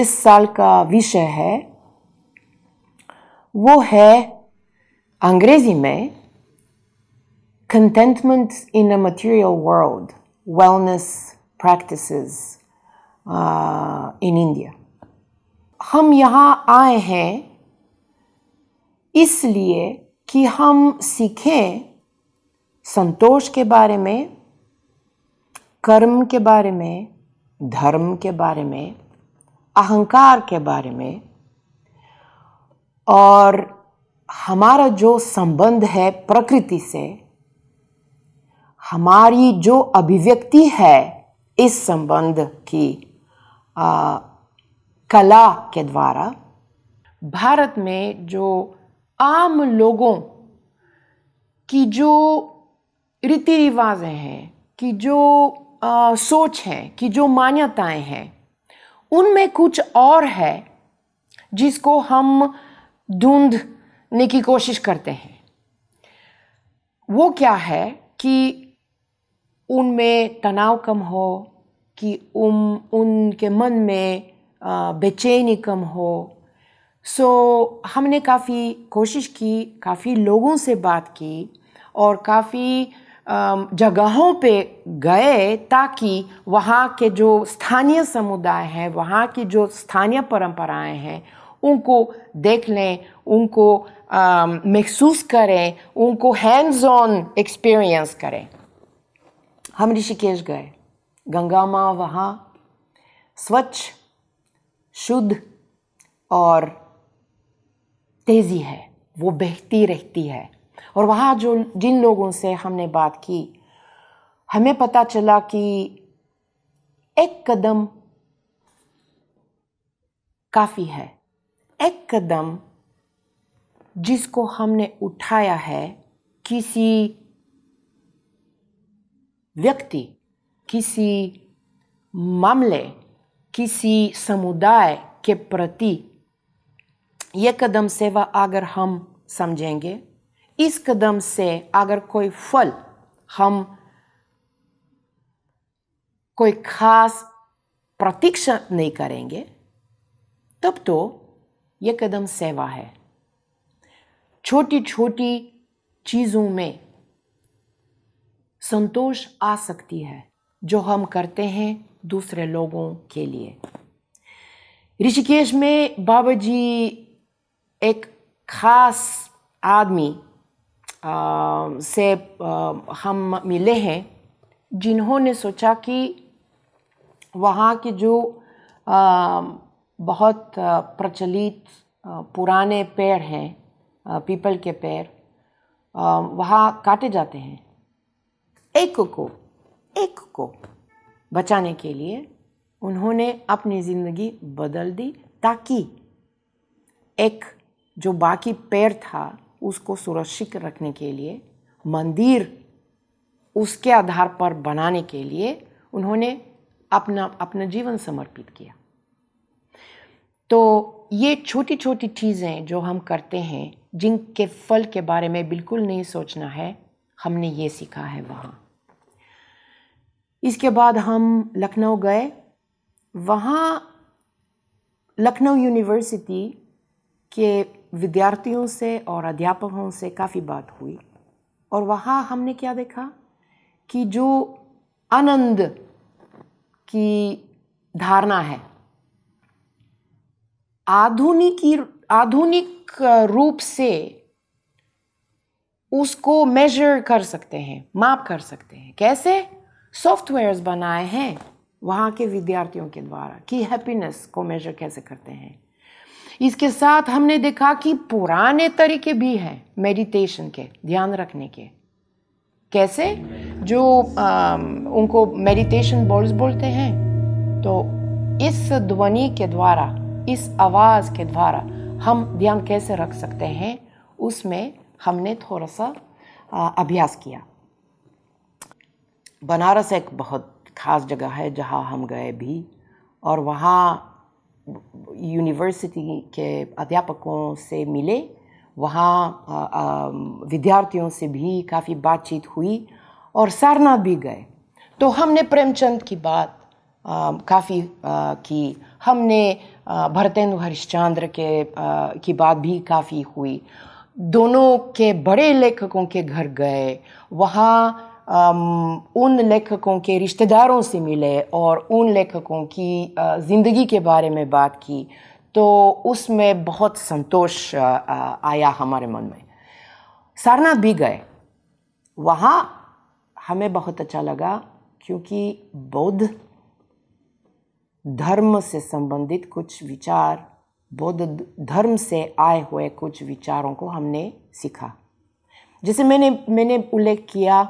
इस साल का विषय है वो है अंग्रेजी में contentment in a material world wellness practice in India हम यहाँ आए हैं इसलिए कि हम सीखें संतोष के बारे में कर्म के बारे में धर्म के बारे में अहंकार के बारे में और हमारा जो संबंध है प्रकृति से हमारी जो अभिव्यक्ति है इस संबंध की आ, कला के द्वारा भारत में जो आम लोगों की जो रीति रिवाज हैं कि जो आ, सोच है कि जो मान्यताएं हैं उनमें कुछ और है जिसको हम ढूंढने की कोशिश करते हैं वो क्या है कि उनमें तनाव कम हो कि उन उनके मन में बेचैनी कम हो सो so, हमने काफ़ी कोशिश की काफ़ी लोगों से बात की और काफ़ी जगहों पे गए ताकि वहाँ के जो स्थानीय समुदाय हैं वहाँ की जो स्थानीय परंपराएं हैं उनको देख लें उनको महसूस करें उनको हैंड्स ऑन एक्सपीरियंस करें हम ऋषिकेश गए गंगा माँ वहाँ स्वच्छ शुद्ध और तेज़ी है वो बहती रहती है और वहाँ जो जिन लोगों से हमने बात की हमें पता चला कि एक कदम काफ़ी है एक कदम जिसको हमने उठाया है किसी व्यक्ति किसी मामले किसी समुदाय के प्रति ये कदम सेवा अगर हम समझेंगे इस कदम से अगर कोई फल हम कोई खास प्रतीक्षा नहीं करेंगे तब तो यह कदम सेवा है छोटी छोटी चीज़ों में संतोष आ सकती है जो हम करते हैं दूसरे लोगों के लिए ऋषिकेश में बाबा जी एक खास आदमी से हम मिले हैं जिन्होंने सोचा कि वहाँ के जो बहुत प्रचलित पुराने पेड़ हैं पीपल के पेड़ वहाँ काटे जाते हैं एक को एक को बचाने के लिए उन्होंने अपनी ज़िंदगी बदल दी ताकि एक जो बाकी पेड़ था उसको सुरक्षित रखने के लिए मंदिर उसके आधार पर बनाने के लिए उन्होंने अपना अपना जीवन समर्पित किया तो ये छोटी छोटी चीज़ें जो हम करते हैं जिनके फल के बारे में बिल्कुल नहीं सोचना है हमने ये सीखा है वहाँ इसके बाद हम लखनऊ गए वहाँ लखनऊ यूनिवर्सिटी के विद्यार्थियों से और अध्यापकों से काफ़ी बात हुई और वहाँ हमने क्या देखा कि जो आनंद की धारणा है आधुनिक आधुनिक रूप से उसको मेजर कर सकते हैं माप कर सकते हैं कैसे सॉफ्टवेयर्स बनाए हैं वहाँ के विद्यार्थियों के द्वारा कि हैप्पीनेस को मेजर कैसे करते हैं इसके साथ हमने देखा कि पुराने तरीके भी हैं मेडिटेशन के ध्यान रखने के कैसे जो आ, उनको मेडिटेशन बोल्स बोलते हैं तो इस ध्वनि के द्वारा इस आवाज़ के द्वारा हम ध्यान कैसे रख सकते हैं उसमें हमने थोड़ा सा अभ्यास किया बनारस एक बहुत ख़ास जगह है जहाँ हम गए भी और वहाँ यूनिवर्सिटी के अध्यापकों से मिले वहाँ विद्यार्थियों से भी काफ़ी बातचीत हुई और सारनाथ भी गए तो हमने प्रेमचंद की बात काफ़ी की हमने भरतेंद्र हरिश्चंद्र के आ, की बात भी काफ़ी हुई दोनों के बड़े लेखकों के घर गए वहाँ उन लेखकों के रिश्तेदारों से मिले और उन लेखकों की ज़िंदगी के बारे में बात की तो उसमें बहुत संतोष आया हमारे मन में सारनाथ भी गए वहाँ हमें बहुत अच्छा लगा क्योंकि बौद्ध धर्म से संबंधित कुछ विचार बौद्ध धर्म से आए हुए कुछ विचारों को हमने सीखा जैसे मैंने मैंने उल्लेख किया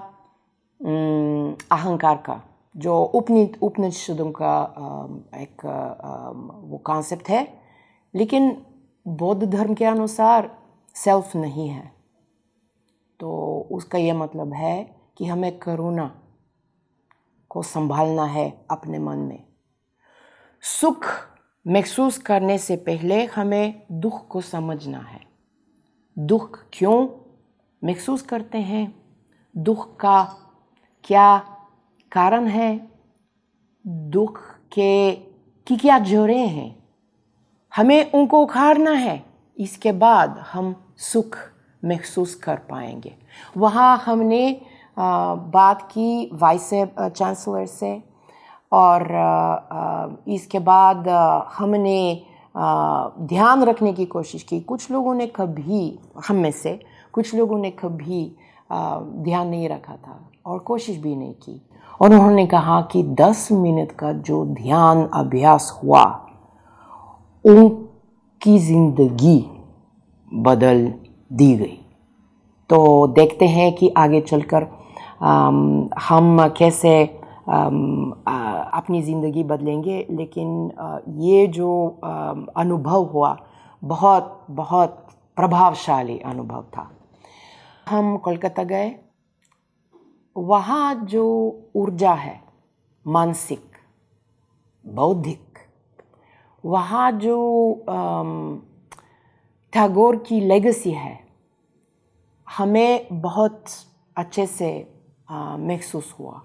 अहंकार का जो उपनिष उपनिषदों का एक वो कॉन्सेप्ट है लेकिन बौद्ध धर्म के अनुसार सेल्फ नहीं है तो उसका यह मतलब है कि हमें करुणा को संभालना है अपने मन में सुख महसूस करने से पहले हमें दुख को समझना है दुख क्यों महसूस करते हैं दुख का क्या कारण है दुख के कि क्या जोड़े हैं हमें उनको उखाड़ना है इसके बाद हम सुख महसूस कर पाएंगे वहाँ हमने बात की वाइस चांसलर से और इसके बाद हमने ध्यान रखने की कोशिश की कुछ लोगों ने कभी हम में से कुछ लोगों ने कभी ध्यान नहीं रखा था और कोशिश भी नहीं की और उन्होंने कहा कि 10 मिनट का जो ध्यान अभ्यास हुआ उनकी ज़िंदगी बदल दी गई तो देखते हैं कि आगे चलकर हम कैसे अपनी ज़िंदगी बदलेंगे लेकिन ये जो अनुभव हुआ बहुत बहुत प्रभावशाली अनुभव था हम कोलकाता गए वहाँ जो ऊर्जा है मानसिक बौद्धिक वहाँ जो टैगोर की लेगेसी है हमें बहुत अच्छे से महसूस हुआ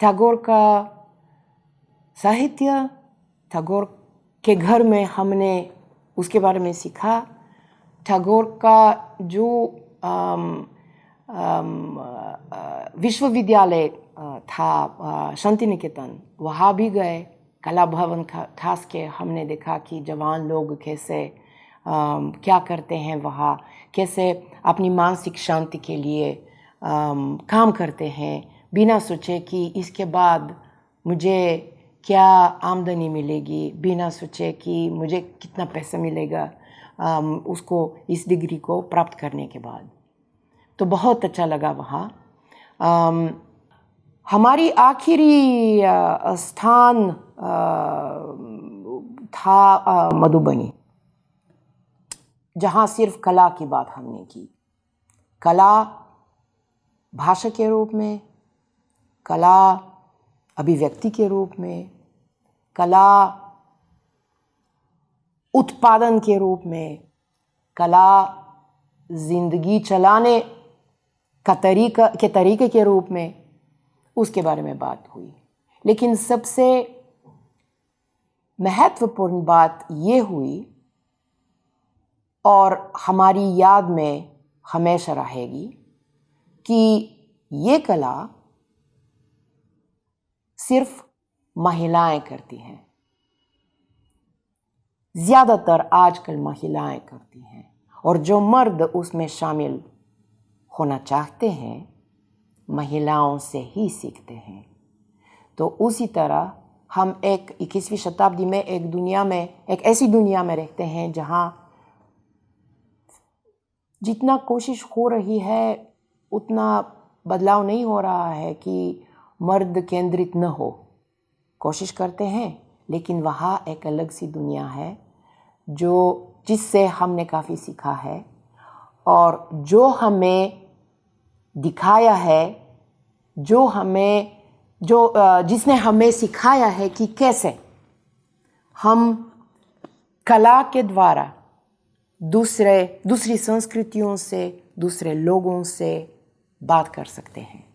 टैगोर का साहित्य टैगोर के घर में हमने उसके बारे में सीखा टैगोर का जो विश्वविद्यालय था शांति निकेतन वहाँ भी गए कला भवन खास के हमने देखा कि जवान लोग कैसे क्या करते हैं वहाँ कैसे अपनी मानसिक शांति के लिए काम करते हैं बिना सोचे कि इसके बाद मुझे क्या आमदनी मिलेगी बिना सोचे कि मुझे कितना पैसा मिलेगा उसको इस डिग्री को प्राप्त करने के बाद तो बहुत अच्छा लगा वहाँ हमारी आखिरी स्थान था मधुबनी जहाँ सिर्फ कला की बात हमने की कला भाषा के रूप में कला अभिव्यक्ति के रूप में कला उत्पादन के रूप में कला जिंदगी चलाने का तरीका के तरीके के रूप में उसके बारे में बात हुई लेकिन सबसे महत्वपूर्ण बात ये हुई और हमारी याद में हमेशा रहेगी कि ये कला सिर्फ महिलाएं करती हैं ज़्यादातर आजकल महिलाएं करती हैं और जो मर्द उसमें शामिल होना चाहते हैं महिलाओं से ही सीखते हैं तो उसी तरह हम एक इक्कीसवीं शताब्दी में एक दुनिया में एक ऐसी दुनिया में रहते हैं जहाँ जितना कोशिश हो रही है उतना बदलाव नहीं हो रहा है कि मर्द केंद्रित न हो कोशिश करते हैं लेकिन वहाँ एक अलग सी दुनिया है जो जिससे हमने काफ़ी सीखा है और जो हमें दिखाया है जो हमें जो जिसने हमें सिखाया है कि कैसे हम कला के द्वारा दूसरे दूसरी संस्कृतियों से दूसरे लोगों से बात कर सकते हैं